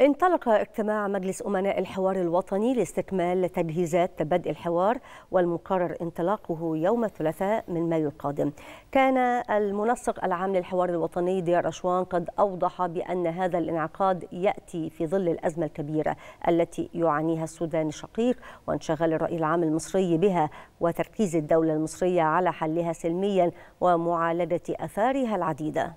انطلق اجتماع مجلس أمناء الحوار الوطني لاستكمال تجهيزات بدء الحوار والمقرر انطلاقه يوم الثلاثاء من مايو القادم كان المنسق العام للحوار الوطني ديار أشوان قد أوضح بأن هذا الانعقاد يأتي في ظل الأزمة الكبيرة التي يعانيها السودان الشقيق وانشغال الرأي العام المصري بها وتركيز الدولة المصرية على حلها سلميا ومعالجة آثارها العديدة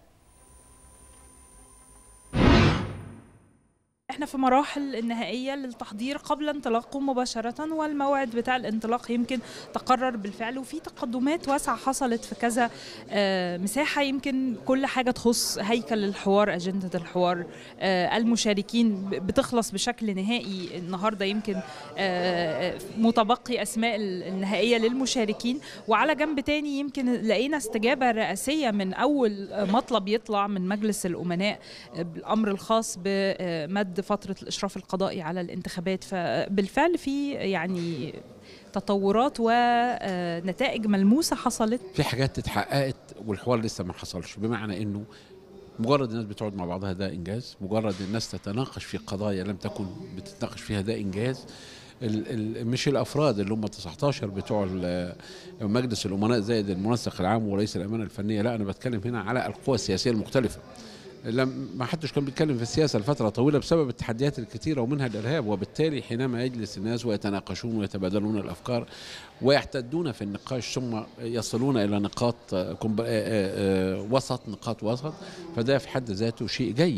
احنا في مراحل النهائية للتحضير قبل انطلاقه مباشرة والموعد بتاع الانطلاق يمكن تقرر بالفعل وفي تقدمات واسعة حصلت في كذا آه، مساحة يمكن كل حاجة تخص هيكل الحوار أجندة الحوار آه، المشاركين بتخلص بشكل نهائي النهاردة يمكن آه، متبقي أسماء النهائية للمشاركين وعلى جنب تاني يمكن لقينا استجابة رئاسية من أول مطلب يطلع من مجلس الأمناء بالأمر الخاص بمد فتره الاشراف القضائي على الانتخابات فبالفعل في يعني تطورات ونتائج ملموسه حصلت في حاجات اتحققت والحوار لسه ما حصلش بمعنى انه مجرد الناس بتقعد مع بعضها ده انجاز مجرد الناس تتناقش في قضايا لم تكن بتتناقش فيها ده انجاز الـ الـ مش الافراد اللي هم 19 بتوع مجلس الامناء زائد المنسق العام ورئيس الامانه الفنيه لا انا بتكلم هنا على القوى السياسيه المختلفه لم ما حدش كان بيتكلم في السياسه لفتره طويله بسبب التحديات الكثيره ومنها الارهاب وبالتالي حينما يجلس الناس ويتناقشون ويتبادلون الافكار ويحتدون في النقاش ثم يصلون الى نقاط وسط نقاط وسط فده في حد ذاته شيء جيد